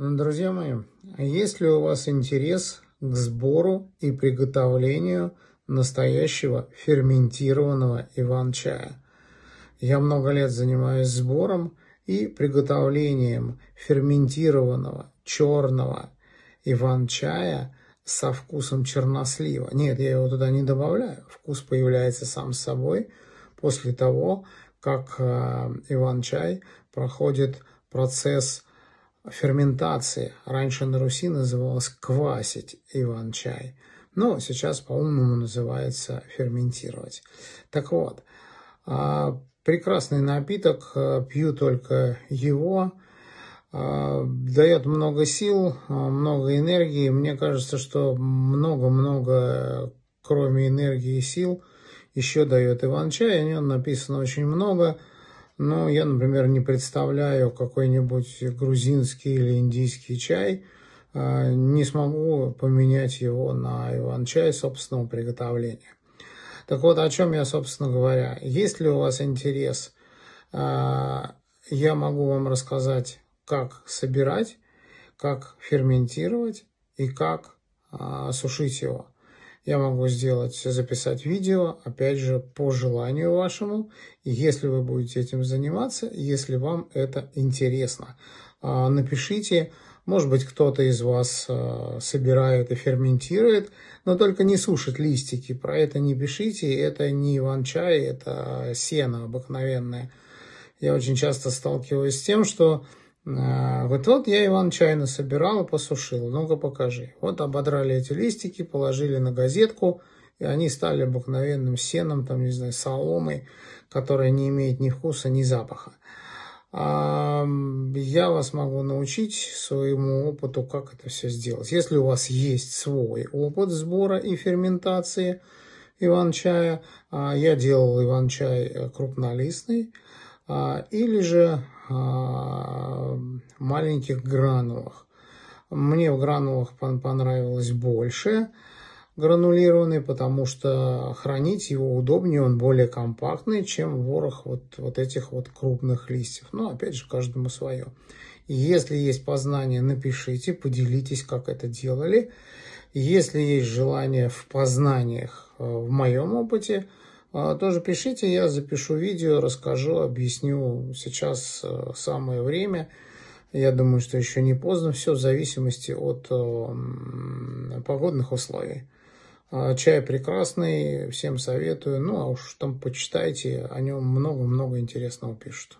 Ну, друзья мои, а есть ли у вас интерес к сбору и приготовлению настоящего ферментированного иван-чая? Я много лет занимаюсь сбором и приготовлением ферментированного черного иван-чая со вкусом чернослива. Нет, я его туда не добавляю. Вкус появляется сам собой после того, как а, иван-чай проходит процесс ферментации. Раньше на Руси называлось квасить иван-чай, но сейчас по-умному называется ферментировать. Так вот, а, прекрасный напиток, а, пью только его, а, дает много сил, много энергии. Мне кажется, что много-много, кроме энергии и сил, еще дает Иван-чай, о нем написано очень много – ну, я, например, не представляю какой-нибудь грузинский или индийский чай, а, не смогу поменять его на иван-чай собственного приготовления. Так вот, о чем я, собственно говоря. Есть ли у вас интерес, а, я могу вам рассказать, как собирать, как ферментировать и как а, сушить его я могу сделать, записать видео, опять же, по желанию вашему, если вы будете этим заниматься, если вам это интересно. А, напишите, может быть, кто-то из вас а, собирает и ферментирует, но только не сушит листики, про это не пишите, это не иван-чай, это сено обыкновенное. Я очень часто сталкиваюсь с тем, что вот, э, вот я Иван чайно собирал и посушил. Ну-ка покажи. Вот ободрали эти листики, положили на газетку, и они стали обыкновенным сеном, там, не знаю, соломой, которая не имеет ни вкуса, ни запаха. А я вас могу научить своему опыту, как это все сделать. Если у вас есть свой опыт сбора и ферментации иван-чая, а, я делал иван-чай э, крупнолистный, а, или же а, маленьких гранулах. Мне в гранулах понравилось больше гранулированный, потому что хранить его удобнее, он более компактный, чем ворох вот, вот этих вот крупных листьев. Но опять же, каждому свое. Если есть познание, напишите, поделитесь, как это делали. Если есть желание в познаниях э, в моем опыте – а, тоже пишите, я запишу видео, расскажу, объясню. Сейчас э, самое время. Я думаю, что еще не поздно. Все в зависимости от э, погодных условий. А, чай прекрасный, всем советую. Ну, а уж там почитайте, о нем много-много интересного пишут.